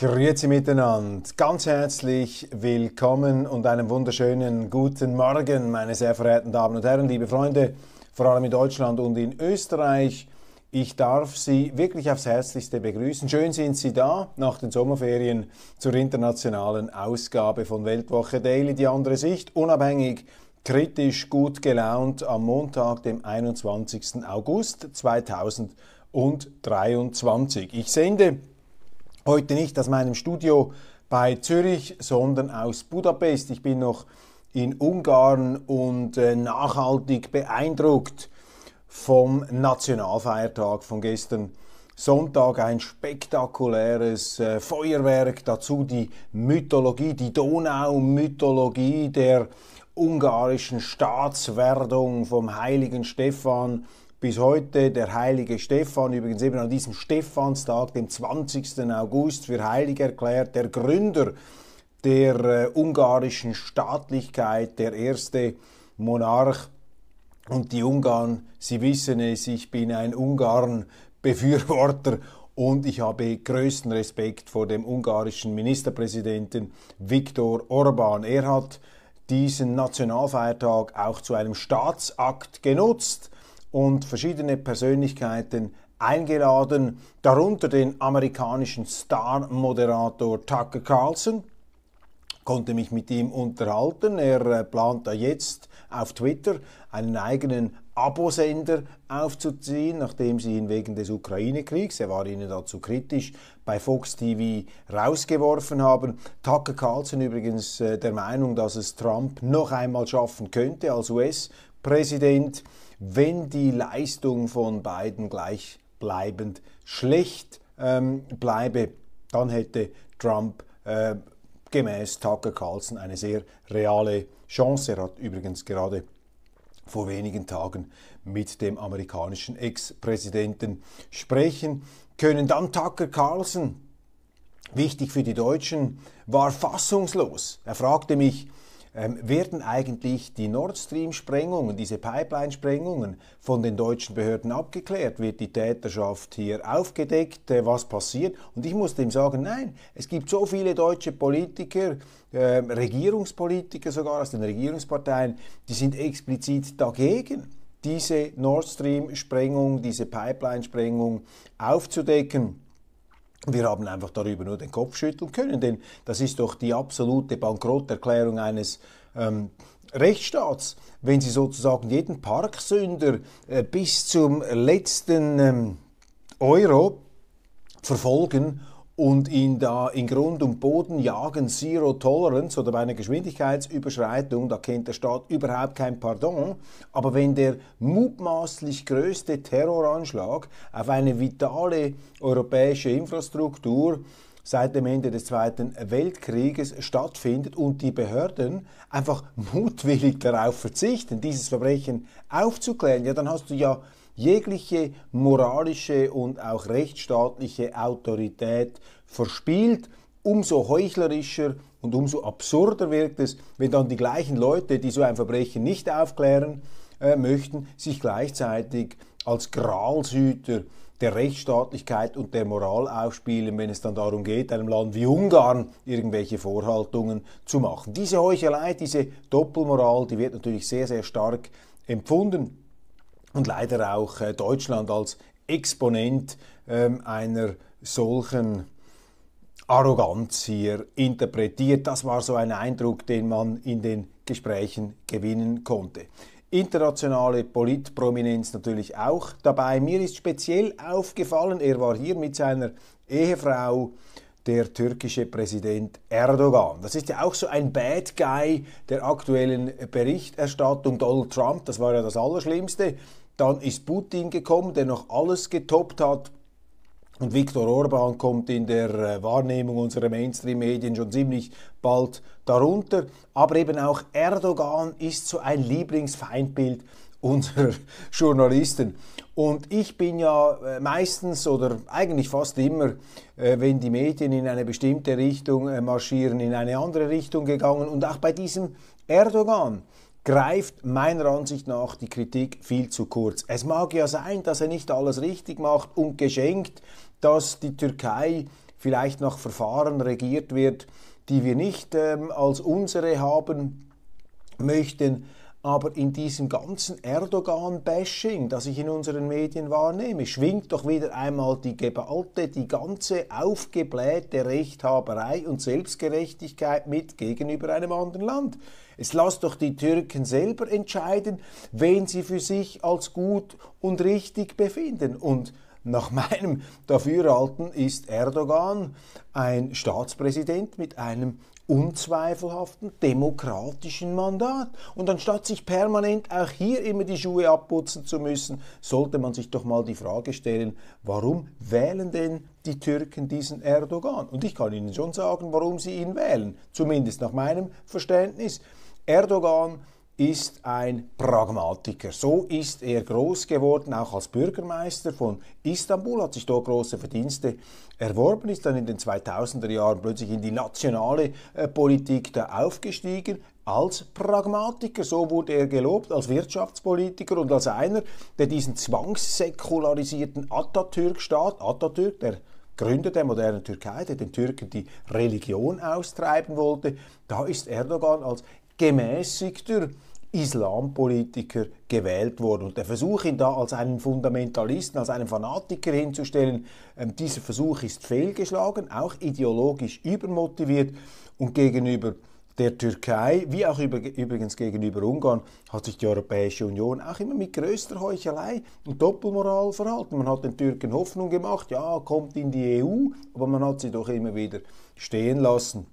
Grüezi miteinander, ganz herzlich willkommen und einen wunderschönen guten Morgen, meine sehr verehrten Damen und Herren, liebe Freunde, vor allem in Deutschland und in Österreich. Ich darf Sie wirklich aufs Herzlichste begrüßen. Schön sind Sie da nach den Sommerferien zur internationalen Ausgabe von Weltwoche Daily, die andere Sicht, unabhängig, kritisch, gut gelaunt am Montag, dem 21. August 2023. Ich sende Heute nicht aus meinem Studio bei Zürich, sondern aus Budapest. Ich bin noch in Ungarn und äh, nachhaltig beeindruckt vom Nationalfeiertag von gestern. Sonntag ein spektakuläres äh, Feuerwerk, dazu die Mythologie, die Donaumythologie der ungarischen Staatswerdung vom heiligen Stefan bis heute der heilige Stefan, übrigens eben an diesem Stefanstag, dem 20. August, für heilig erklärt, der Gründer der äh, ungarischen Staatlichkeit, der erste Monarch. Und die Ungarn, Sie wissen es, ich bin ein Ungarn-Befürworter und ich habe größten Respekt vor dem ungarischen Ministerpräsidenten Viktor Orban. Er hat diesen Nationalfeiertag auch zu einem Staatsakt genutzt und verschiedene Persönlichkeiten eingeladen, darunter den amerikanischen Star-Moderator Tucker Carlson. Konnte mich mit ihm unterhalten. Er äh, plant da jetzt auf Twitter einen eigenen Abosender aufzuziehen, nachdem sie ihn wegen des Ukraine-Kriegs, er war ihnen dazu kritisch, bei Fox TV rausgeworfen haben. Tucker Carlson übrigens äh, der Meinung, dass es Trump noch einmal schaffen könnte als US-Präsident wenn die Leistung von beiden gleichbleibend schlecht ähm, bleibe, dann hätte Trump äh, gemäß Tucker Carlson eine sehr reale Chance. Er hat übrigens gerade vor wenigen Tagen mit dem amerikanischen Ex-Präsidenten sprechen können. Dann Tucker Carlson, wichtig für die Deutschen, war fassungslos. Er fragte mich, ähm, werden eigentlich die Nord Stream-Sprengungen, diese Pipeline-Sprengungen von den deutschen Behörden abgeklärt? Wird die Täterschaft hier aufgedeckt? Äh, was passiert? Und ich muss dem sagen, nein, es gibt so viele deutsche Politiker, äh, Regierungspolitiker sogar aus den Regierungsparteien, die sind explizit dagegen, diese Nord Stream-Sprengung, diese Pipeline-Sprengung aufzudecken. Wir haben einfach darüber nur den Kopf schütteln können, denn das ist doch die absolute Bankrotterklärung eines ähm, Rechtsstaats, wenn sie sozusagen jeden Parksünder äh, bis zum letzten ähm, Euro verfolgen und ihn da in Grund und Boden jagen, Zero Tolerance oder bei einer Geschwindigkeitsüberschreitung, da kennt der Staat überhaupt kein Pardon. Aber wenn der mutmaßlich größte Terroranschlag auf eine vitale europäische Infrastruktur seit dem Ende des Zweiten Weltkrieges stattfindet und die Behörden einfach mutwillig darauf verzichten, dieses Verbrechen aufzuklären, ja, dann hast du ja jegliche moralische und auch rechtsstaatliche Autorität verspielt, umso heuchlerischer und umso absurder wirkt es, wenn dann die gleichen Leute, die so ein Verbrechen nicht aufklären äh, möchten, sich gleichzeitig als Gralshüter der Rechtsstaatlichkeit und der Moral aufspielen, wenn es dann darum geht, einem Land wie Ungarn irgendwelche Vorhaltungen zu machen. Diese Heuchelei, diese Doppelmoral, die wird natürlich sehr, sehr stark empfunden und leider auch äh, Deutschland als Exponent ähm, einer solchen Arroganz hier interpretiert. Das war so ein Eindruck, den man in den Gesprächen gewinnen konnte. Internationale Politprominenz natürlich auch dabei. Mir ist speziell aufgefallen, er war hier mit seiner Ehefrau der türkische Präsident Erdogan. Das ist ja auch so ein Bad Guy der aktuellen Berichterstattung. Donald Trump, das war ja das Allerschlimmste. Dann ist Putin gekommen, der noch alles getoppt hat. Und Viktor Orban kommt in der äh, Wahrnehmung unserer Mainstream-Medien schon ziemlich bald darunter. Aber eben auch Erdogan ist so ein Lieblingsfeindbild unter Journalisten. Und ich bin ja äh, meistens oder eigentlich fast immer, äh, wenn die Medien in eine bestimmte Richtung äh, marschieren, in eine andere Richtung gegangen. Und auch bei diesem Erdogan greift meiner Ansicht nach die Kritik viel zu kurz. Es mag ja sein, dass er nicht alles richtig macht und geschenkt, dass die Türkei vielleicht nach Verfahren regiert wird, die wir nicht ähm, als unsere haben möchten aber in diesem ganzen Erdogan-Bashing, das ich in unseren Medien wahrnehme, schwingt doch wieder einmal die geballte, die ganze aufgeblähte Rechthaberei und Selbstgerechtigkeit mit gegenüber einem anderen Land. Es lasst doch die Türken selber entscheiden, wen sie für sich als gut und richtig befinden. Und nach meinem Dafürhalten ist Erdogan ein Staatspräsident mit einem unzweifelhaften demokratischen Mandat. Und anstatt sich permanent auch hier immer die Schuhe abputzen zu müssen, sollte man sich doch mal die Frage stellen, warum wählen denn die Türken diesen Erdogan? Und ich kann Ihnen schon sagen, warum sie ihn wählen, zumindest nach meinem Verständnis. Erdogan ist ein Pragmatiker. So ist er groß geworden, auch als Bürgermeister von Istanbul, hat sich dort große Verdienste erworben, ist dann in den 2000er Jahren plötzlich in die nationale äh, Politik da aufgestiegen, als Pragmatiker, so wurde er gelobt, als Wirtschaftspolitiker und als einer, der diesen zwangssäkularisierten Atatürk-Staat, Atatürk, der Gründer der modernen Türkei, der den Türken die Religion austreiben wollte, da ist Erdogan als gemäßigter Islampolitiker gewählt worden. Und der Versuch, ihn da als einen Fundamentalisten, als einen Fanatiker hinzustellen, ähm, dieser Versuch ist fehlgeschlagen, auch ideologisch übermotiviert und gegenüber der Türkei, wie auch übrigens gegenüber Ungarn, hat sich die Europäische Union auch immer mit größter Heuchelei und Doppelmoral verhalten. Man hat den Türken Hoffnung gemacht, ja, kommt in die EU, aber man hat sie doch immer wieder stehen lassen.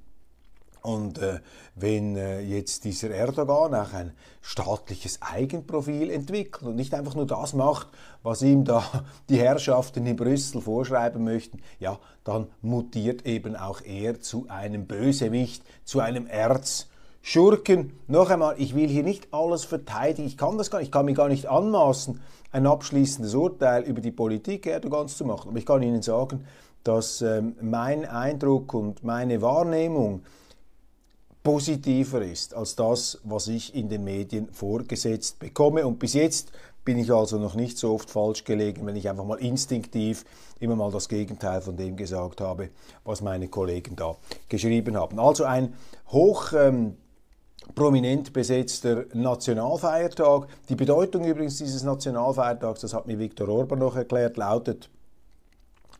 Und äh, wenn äh, jetzt dieser Erdogan auch ein staatliches Eigenprofil entwickelt und nicht einfach nur das macht, was ihm da die Herrschaften in Brüssel vorschreiben möchten, ja, dann mutiert eben auch er zu einem Bösewicht, zu einem Erz. Schurken, noch einmal, ich will hier nicht alles verteidigen, ich kann das gar nicht, ich kann mir gar nicht anmaßen, ein abschließendes Urteil über die Politik Erdogans zu machen. Aber ich kann Ihnen sagen, dass ähm, mein Eindruck und meine Wahrnehmung positiver ist als das, was ich in den Medien vorgesetzt bekomme. Und bis jetzt bin ich also noch nicht so oft falsch gelegen, wenn ich einfach mal instinktiv immer mal das Gegenteil von dem gesagt habe, was meine Kollegen da geschrieben haben. Also ein hoch ähm, prominent besetzter Nationalfeiertag. Die Bedeutung übrigens dieses Nationalfeiertags, das hat mir Viktor Orban noch erklärt, lautet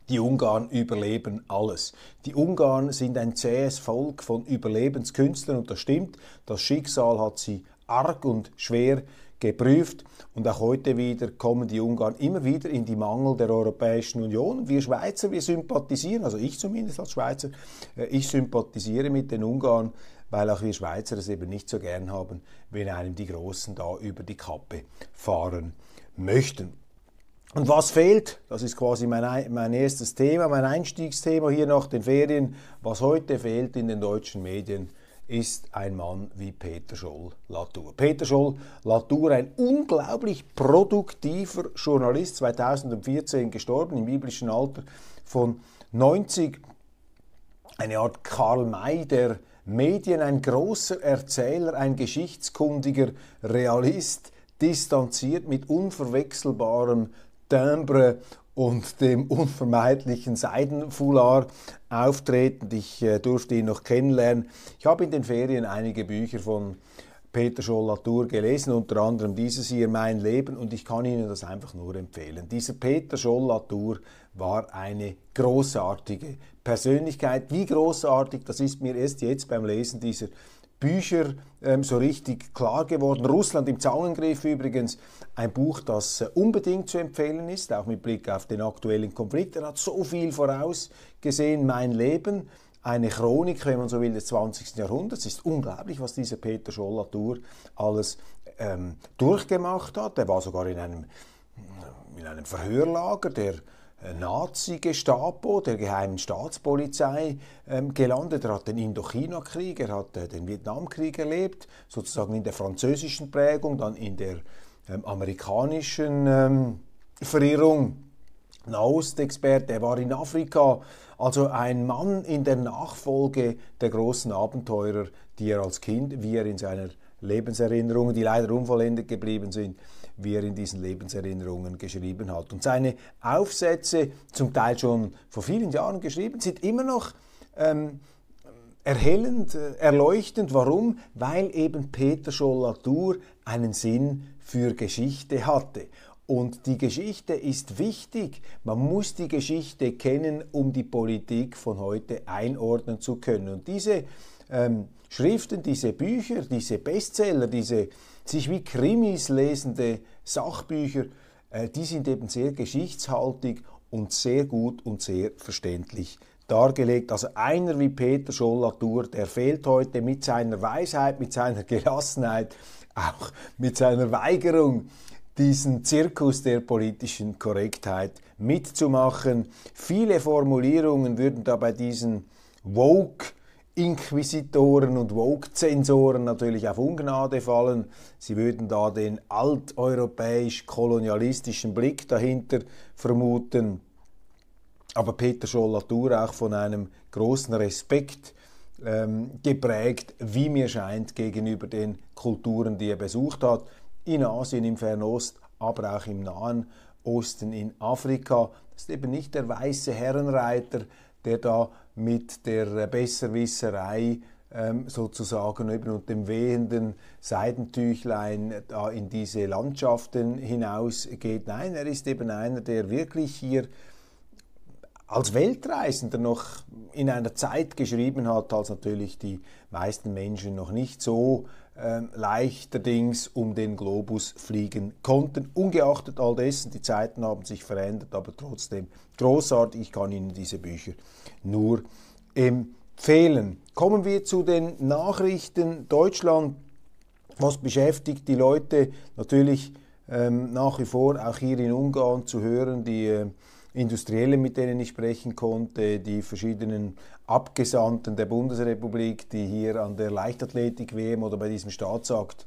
die Ungarn überleben alles. Die Ungarn sind ein zähes Volk von Überlebenskünstlern und das stimmt. Das Schicksal hat sie arg und schwer geprüft. Und auch heute wieder kommen die Ungarn immer wieder in die Mangel der Europäischen Union. Wir Schweizer, wir sympathisieren, also ich zumindest als Schweizer, äh, ich sympathisiere mit den Ungarn, weil auch wir Schweizer es eben nicht so gern haben, wenn einem die Großen da über die Kappe fahren möchten. Und was fehlt? Das ist quasi mein, mein erstes Thema, mein Einstiegsthema hier nach den Ferien. Was heute fehlt in den deutschen Medien ist ein Mann wie Peter Scholl Latour. Peter Scholl Latour, ein unglaublich produktiver Journalist, 2014 gestorben, im biblischen Alter von 90. Eine Art Karl May der Medien, ein großer Erzähler, ein geschichtskundiger Realist, distanziert mit unverwechselbarem Timbre äh, und dem unvermeidlichen Seidenfoulard auftreten. Ich äh, durfte ihn noch kennenlernen. Ich habe in den Ferien einige Bücher von Peter Scholl-Latour gelesen, unter anderem dieses hier, Mein Leben, und ich kann Ihnen das einfach nur empfehlen. Dieser Peter Scholl-Latour war eine großartige Persönlichkeit. Wie großartig, das ist mir erst jetzt beim Lesen dieser Bücher ähm, so richtig klar geworden. Russland im Zaungriff übrigens, ein Buch, das äh, unbedingt zu empfehlen ist, auch mit Blick auf den aktuellen Konflikt. Er hat so viel vorausgesehen, mein Leben. Eine Chronik, wenn man so will, des 20. Jahrhunderts. Es ist unglaublich, was dieser Peter Schollatur alles ähm, durchgemacht hat. Er war sogar in einem, in einem Verhörlager der äh, Nazi-Gestapo, der geheimen Staatspolizei, ähm, gelandet. Er hat den Indochina-Krieg, er hat äh, den Vietnamkrieg erlebt, sozusagen in der französischen Prägung, dann in der ähm, amerikanischen ähm, Verirrung. Nahost-Experte, er war in Afrika, also ein Mann in der Nachfolge der großen Abenteurer, die er als Kind, wie er in seiner Lebenserinnerung, die leider unvollendet geblieben sind, wie er in diesen Lebenserinnerungen geschrieben hat. Und seine Aufsätze, zum Teil schon vor vielen Jahren geschrieben, sind immer noch ähm, erhellend, äh, erleuchtend. Warum? Weil eben Peter Schollatur einen Sinn für Geschichte hatte. Und die Geschichte ist wichtig. Man muss die Geschichte kennen, um die Politik von heute einordnen zu können. Und diese ähm, Schriften, diese Bücher, diese Bestseller, diese sich wie Krimis lesende Sachbücher, äh, die sind eben sehr geschichtshaltig und sehr gut und sehr verständlich dargelegt. Also einer wie Peter Schollatur, der fehlt heute mit seiner Weisheit, mit seiner Gelassenheit, auch mit seiner Weigerung, diesen Zirkus der politischen Korrektheit mitzumachen. Viele Formulierungen würden da bei diesen Woke Inquisitoren und Vogue-Zensoren natürlich auf Ungnade fallen. Sie würden da den alteuropäisch-kolonialistischen Blick dahinter vermuten. Aber Peter Schollatur auch von einem großen Respekt ähm, geprägt, wie mir scheint, gegenüber den Kulturen, die er besucht hat, in Asien, im Fernost, aber auch im Nahen Osten, in Afrika. Das ist eben nicht der weiße Herrenreiter, der da mit der Besserwisserei ähm, sozusagen eben und dem wehenden Seidentüchlein da in diese Landschaften hinausgeht. Nein, er ist eben einer, der wirklich hier als Weltreisender noch in einer Zeit geschrieben hat, als natürlich die meisten Menschen noch nicht so ähm, leichterdings um den Globus fliegen konnten. Ungeachtet all dessen, die Zeiten haben sich verändert, aber trotzdem großartig. Ich kann Ihnen diese Bücher nur empfehlen. Kommen wir zu den Nachrichten Deutschland. Was beschäftigt die Leute natürlich ähm, nach wie vor auch hier in Ungarn zu hören, die äh, Industriellen, mit denen ich sprechen konnte, die verschiedenen Abgesandten der Bundesrepublik, die hier an der Leichtathletik-WM oder bei diesem Staatsakt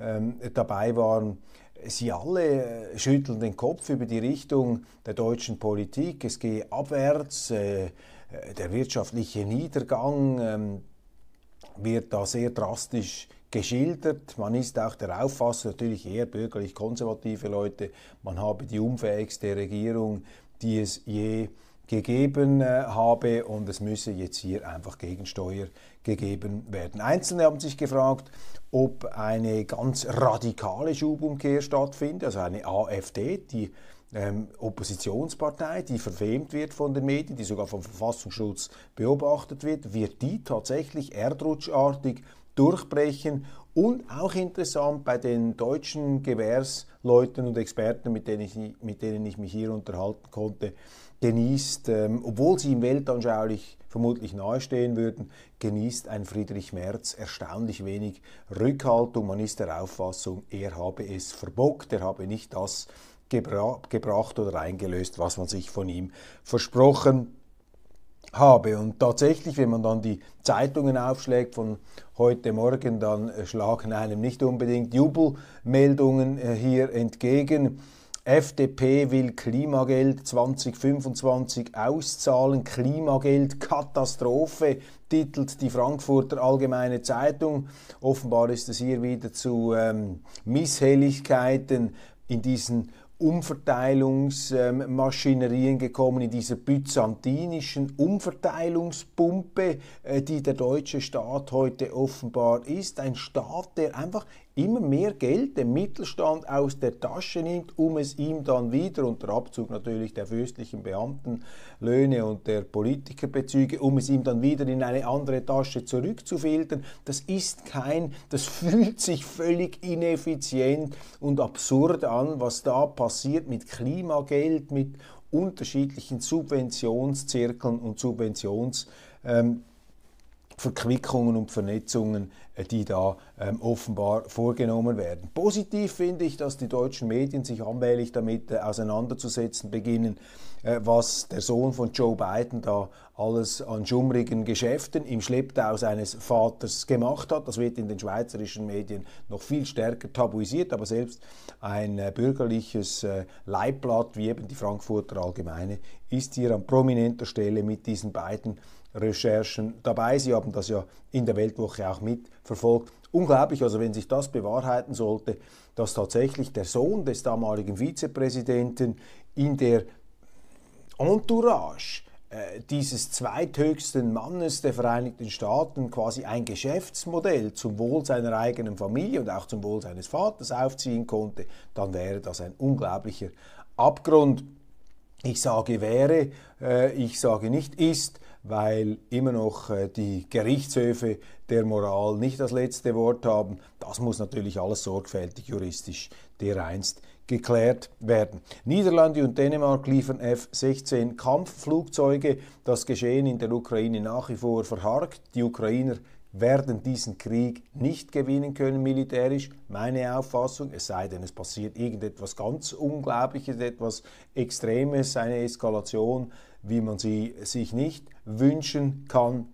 ähm, dabei waren. Sie alle äh, schütteln den Kopf über die Richtung der deutschen Politik. Es gehe abwärts, äh, äh, der wirtschaftliche Niedergang ähm, wird da sehr drastisch geschildert. Man ist auch der Auffassung, natürlich eher bürgerlich-konservative Leute, man habe die unfähigste Regierung die es je gegeben äh, habe und es müsse jetzt hier einfach Gegensteuer gegeben werden. Einzelne haben sich gefragt, ob eine ganz radikale Schubumkehr stattfindet, also eine AfD, die ähm, Oppositionspartei, die verfemt wird von den Medien, die sogar vom Verfassungsschutz beobachtet wird, wird die tatsächlich erdrutschartig durchbrechen und auch interessant bei den deutschen Gewährsleuten und Experten, mit denen ich, mit denen ich mich hier unterhalten konnte, genießt, ähm, obwohl sie ihm weltanschaulich vermutlich nahestehen würden, genießt ein Friedrich Merz erstaunlich wenig Rückhaltung. Man ist der Auffassung, er habe es verbockt, er habe nicht das gebra gebracht oder eingelöst, was man sich von ihm versprochen hat habe. Und tatsächlich, wenn man dann die Zeitungen aufschlägt von heute Morgen, dann äh, schlagen einem nicht unbedingt Jubelmeldungen äh, hier entgegen. FDP will Klimageld 2025 auszahlen. Klimageld Katastrophe, titelt die Frankfurter Allgemeine Zeitung. Offenbar ist es hier wieder zu ähm, Misshelligkeiten in diesen Umverteilungsmaschinerien gekommen, in dieser byzantinischen Umverteilungspumpe, äh, die der deutsche Staat heute offenbar ist. Ein Staat, der einfach immer mehr Geld dem Mittelstand aus der Tasche nimmt, um es ihm dann wieder unter Abzug natürlich der fürstlichen Beamtenlöhne und der Politikerbezüge, um es ihm dann wieder in eine andere Tasche zurückzufiltern. Das ist kein, das fühlt sich völlig ineffizient und absurd an, was da passiert mit Klimageld, mit unterschiedlichen Subventionszirkeln und Subventions ähm, Verquickungen und Vernetzungen, äh, die da ähm, offenbar vorgenommen werden. Positiv finde ich, dass die deutschen Medien sich anwählig damit äh, auseinanderzusetzen beginnen, äh, was der Sohn von Joe Biden da alles an schummrigen Geschäften im Schlepptau seines Vaters gemacht hat. Das wird in den schweizerischen Medien noch viel stärker tabuisiert, aber selbst ein äh, bürgerliches äh, Leibblatt wie eben die Frankfurter Allgemeine ist hier an prominenter Stelle mit diesen beiden Recherchen dabei. Sie haben das ja in der Weltwoche auch mitverfolgt. Unglaublich, also wenn sich das bewahrheiten sollte, dass tatsächlich der Sohn des damaligen Vizepräsidenten in der Entourage äh, dieses zweithöchsten Mannes der Vereinigten Staaten quasi ein Geschäftsmodell zum Wohl seiner eigenen Familie und auch zum Wohl seines Vaters aufziehen konnte, dann wäre das ein unglaublicher Abgrund. Ich sage wäre, äh, ich sage nicht ist, weil immer noch äh, die Gerichtshöfe der Moral nicht das letzte Wort haben. Das muss natürlich alles sorgfältig juristisch dereinst geklärt werden. Niederlande und Dänemark liefern F-16 Kampfflugzeuge. Das Geschehen in der Ukraine nach wie vor verharrt. Die Ukrainer werden diesen Krieg nicht gewinnen können militärisch, meine Auffassung, es sei denn, es passiert irgendetwas ganz Unglaubliches, etwas Extremes, eine Eskalation, wie man sie sich nicht wünschen kann.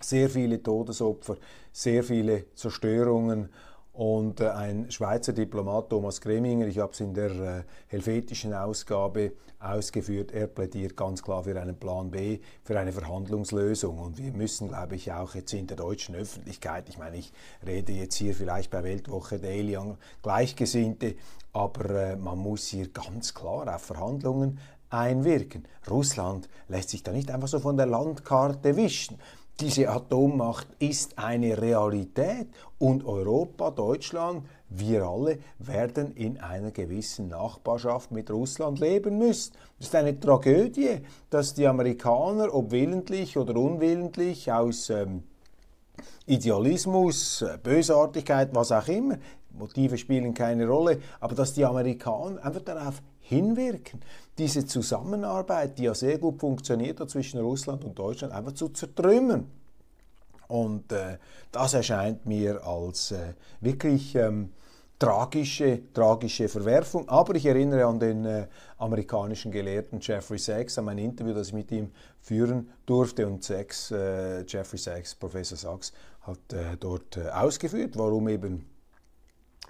Sehr viele Todesopfer, sehr viele Zerstörungen. Und äh, ein Schweizer Diplomat, Thomas Greminger, ich habe es in der äh, helvetischen Ausgabe ausgeführt, er plädiert ganz klar für einen Plan B, für eine Verhandlungslösung. Und wir müssen, glaube ich, auch jetzt in der deutschen Öffentlichkeit, ich meine, ich rede jetzt hier vielleicht bei Weltwoche Daily an Gleichgesinnte, aber äh, man muss hier ganz klar auf Verhandlungen einwirken. Russland lässt sich da nicht einfach so von der Landkarte wischen. Diese Atommacht ist eine Realität und Europa, Deutschland, wir alle werden in einer gewissen Nachbarschaft mit Russland leben müssen. Es ist eine Tragödie, dass die Amerikaner, ob willentlich oder unwillentlich, aus ähm, Idealismus, äh, Bösartigkeit, was auch immer, Motive spielen keine Rolle, aber dass die Amerikaner einfach darauf hinwirken, diese Zusammenarbeit, die ja sehr gut funktioniert zwischen Russland und Deutschland, einfach zu zertrümmern. Und äh, das erscheint mir als äh, wirklich ähm, tragische, tragische Verwerfung. Aber ich erinnere an den äh, amerikanischen Gelehrten Jeffrey Sachs, an mein Interview, das ich mit ihm führen durfte. Und Sachs, äh, Jeffrey Sachs, Professor Sachs, hat äh, dort äh, ausgeführt, warum eben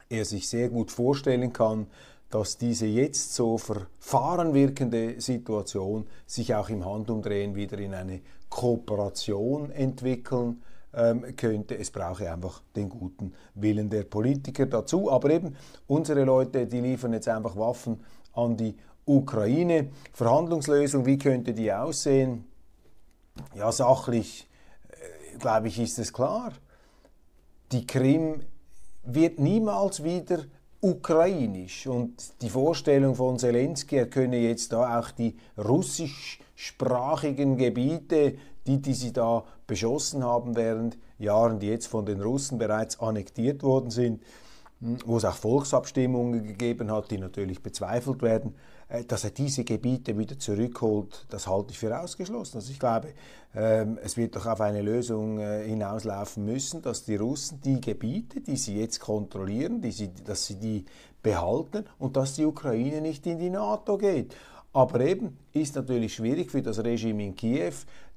er sich sehr gut vorstellen kann, dass diese jetzt so verfahren wirkende Situation sich auch im Handumdrehen wieder in eine Kooperation entwickeln ähm, könnte. Es brauche einfach den guten Willen der Politiker dazu. Aber eben unsere Leute, die liefern jetzt einfach Waffen an die Ukraine. Verhandlungslösung, wie könnte die aussehen? Ja, sachlich, äh, glaube ich, ist es klar. Die Krim wird niemals wieder ukrainisch. Und die Vorstellung von Zelensky, er könne jetzt da auch die russischsprachigen Gebiete, die, die sie da beschossen haben während Jahren, die jetzt von den Russen bereits annektiert worden sind, hm, wo es auch Volksabstimmungen gegeben hat, die natürlich bezweifelt werden, äh, dass er diese Gebiete wieder zurückholt, das halte ich für ausgeschlossen. Also ich glaube, ähm, es wird doch auf eine Lösung äh, hinauslaufen müssen, dass die Russen die Gebiete, die sie jetzt kontrollieren, sie, dass sie die behalten und dass die Ukraine nicht in die NATO geht. Aber eben ist natürlich schwierig für das Regime in Kiew,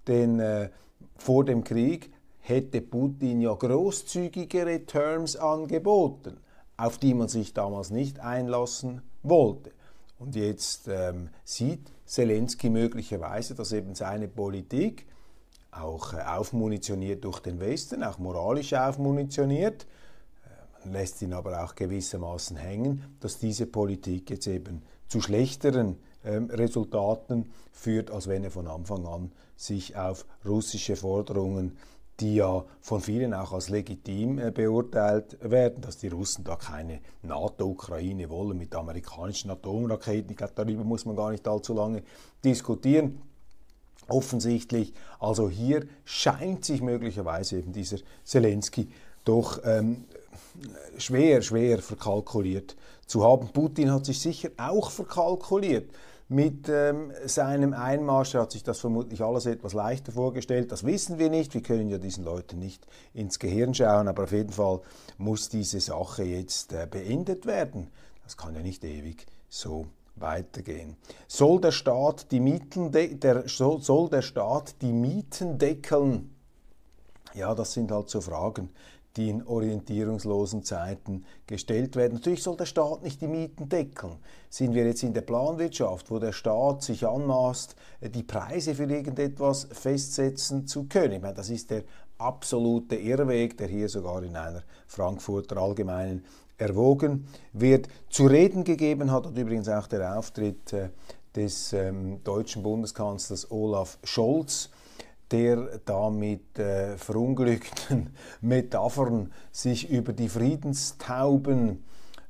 denn äh, vor dem Krieg hätte Putin ja großzügigere Terms angeboten auf die man sich damals nicht einlassen wollte. Und jetzt ähm, sieht Zelensky möglicherweise, dass eben seine Politik, auch äh, aufmunitioniert durch den Westen, auch moralisch aufmunitioniert, äh, lässt ihn aber auch gewissermaßen hängen, dass diese Politik jetzt eben zu schlechteren ähm, Resultaten führt, als wenn er von Anfang an sich auf russische Forderungen die ja von vielen auch als legitim äh, beurteilt werden, dass die Russen da keine NATO-Ukraine wollen mit amerikanischen Atomraketen. Ich glaube, darüber muss man gar nicht allzu lange diskutieren. Offensichtlich, also hier scheint sich möglicherweise eben dieser Zelensky doch ähm, schwer, schwer verkalkuliert zu haben. Putin hat sich sicher auch verkalkuliert. Mit ähm, seinem Einmarsch Er hat sich das vermutlich alles etwas leichter vorgestellt. Das wissen wir nicht. Wir können ja diesen Leuten nicht ins Gehirn schauen. Aber auf jeden Fall muss diese Sache jetzt äh, beendet werden. Das kann ja nicht ewig so weitergehen. Soll der Staat die Mieten, der, soll, soll der Staat die Mieten deckeln? Ja, das sind halt so Fragen, die in orientierungslosen Zeiten gestellt werden. Natürlich soll der Staat nicht die Mieten deckeln. Sind wir jetzt in der Planwirtschaft, wo der Staat sich anmaßt, die Preise für irgendetwas festsetzen zu können? Ich meine, das ist der absolute Irrweg, der hier sogar in einer Frankfurter Allgemeinen erwogen wird, zu reden gegeben hat und übrigens auch der Auftritt äh, des ähm, deutschen Bundeskanzlers Olaf Scholz der da mit äh, verunglückten Metaphern sich über die Friedenstauben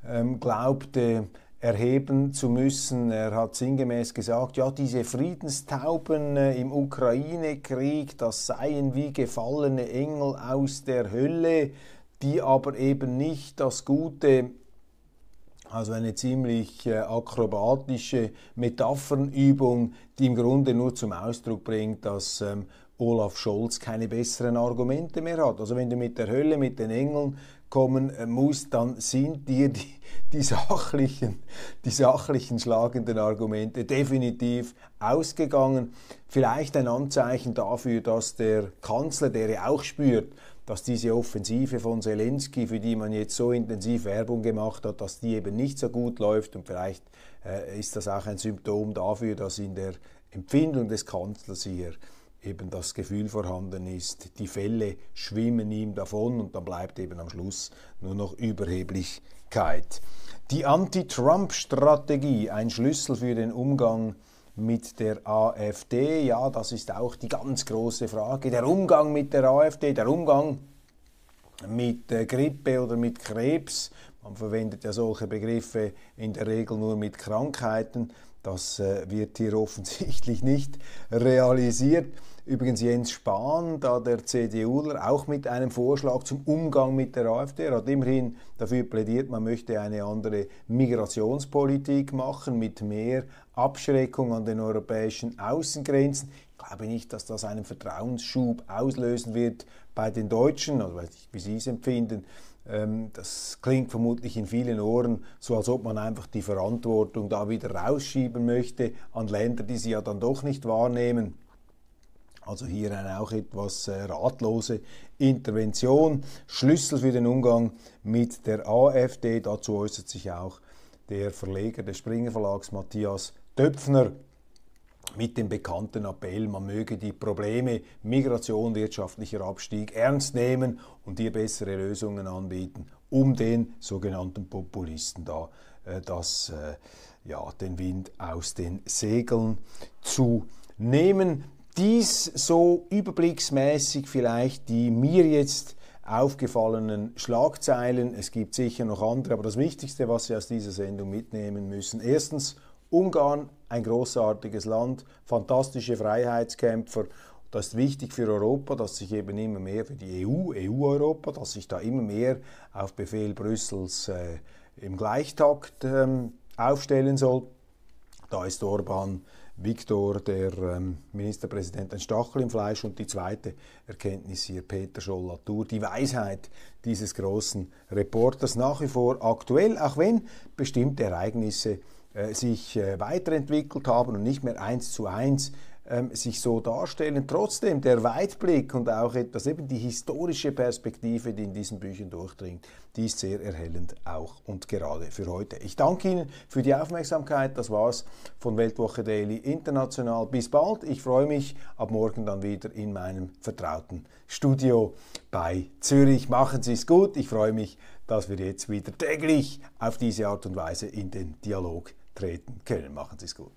ähm, glaubte erheben zu müssen. Er hat sinngemäß gesagt, ja, diese Friedenstauben äh, im Ukraine-Krieg, das seien wie gefallene Engel aus der Hölle, die aber eben nicht das Gute also eine ziemlich äh, akrobatische Metaphernübung, die im Grunde nur zum Ausdruck bringt, dass ähm, Olaf Scholz keine besseren Argumente mehr hat. Also wenn du mit der Hölle, mit den Engeln kommen äh, musst, dann sind dir die, die, sachlichen, die sachlichen schlagenden Argumente definitiv ausgegangen. Vielleicht ein Anzeichen dafür, dass der Kanzler, der ja auch spürt, dass diese Offensive von Zelensky, für die man jetzt so intensiv Werbung gemacht hat, dass die eben nicht so gut läuft und vielleicht äh, ist das auch ein Symptom dafür, dass in der Empfindung des Kanzlers hier eben das Gefühl vorhanden ist, die Fälle schwimmen ihm davon und dann bleibt eben am Schluss nur noch Überheblichkeit. Die Anti-Trump-Strategie, ein Schlüssel für den Umgang mit der AfD, ja, das ist auch die ganz große Frage. Der Umgang mit der AfD, der Umgang mit äh, Grippe oder mit Krebs, man verwendet ja solche Begriffe in der Regel nur mit Krankheiten, das äh, wird hier offensichtlich nicht realisiert. Übrigens Jens Spahn, da der CDUler, auch mit einem Vorschlag zum Umgang mit der AfD. Er hat immerhin dafür plädiert, man möchte eine andere Migrationspolitik machen mit mehr Abschreckung an den europäischen Außengrenzen. Ich glaube nicht, dass das einen Vertrauensschub auslösen wird bei den Deutschen, also weiß nicht, wie sie es empfinden. Ähm, das klingt vermutlich in vielen Ohren so, als ob man einfach die Verantwortung da wieder rausschieben möchte an Länder, die sie ja dann doch nicht wahrnehmen. Also hier eine auch etwas äh, ratlose Intervention. Schlüssel für den Umgang mit der AfD. Dazu äußert sich auch der Verleger des Springer Verlags Matthias Töpfner mit dem bekannten Appell, man möge die Probleme Migration, wirtschaftlicher Abstieg ernst nehmen und hier bessere Lösungen anbieten, um den sogenannten Populisten da äh, das, äh, ja, den Wind aus den Segeln zu nehmen. Dies so überblicksmäßig vielleicht die mir jetzt aufgefallenen Schlagzeilen. Es gibt sicher noch andere, aber das Wichtigste, was Sie aus dieser Sendung mitnehmen müssen. Erstens, Ungarn, ein großartiges Land, fantastische Freiheitskämpfer. Das ist wichtig für Europa, dass sich eben immer mehr für die EU, EU-Europa, dass sich da immer mehr auf Befehl Brüssels äh, im Gleichtakt ähm, aufstellen soll. Da ist Orban Viktor, der ähm, Ministerpräsident, ein Stachel im Fleisch und die zweite Erkenntnis hier Peter Scholl-Latour, die Weisheit dieses großen Reporters nach wie vor aktuell, auch wenn bestimmte Ereignisse äh, sich äh, weiterentwickelt haben und nicht mehr eins zu eins ähm, sich so darstellen. Trotzdem der Weitblick und auch etwas eben die historische Perspektive, die in diesen Büchern durchdringt, die ist sehr erhellend auch und gerade für heute. Ich danke Ihnen für die Aufmerksamkeit. Das war's von Weltwoche Daily International. Bis bald. Ich freue mich ab morgen dann wieder in meinem vertrauten Studio bei Zürich. Machen Sie es gut. Ich freue mich, dass wir jetzt wieder täglich auf diese Art und Weise in den Dialog treten können. Machen Sie es gut.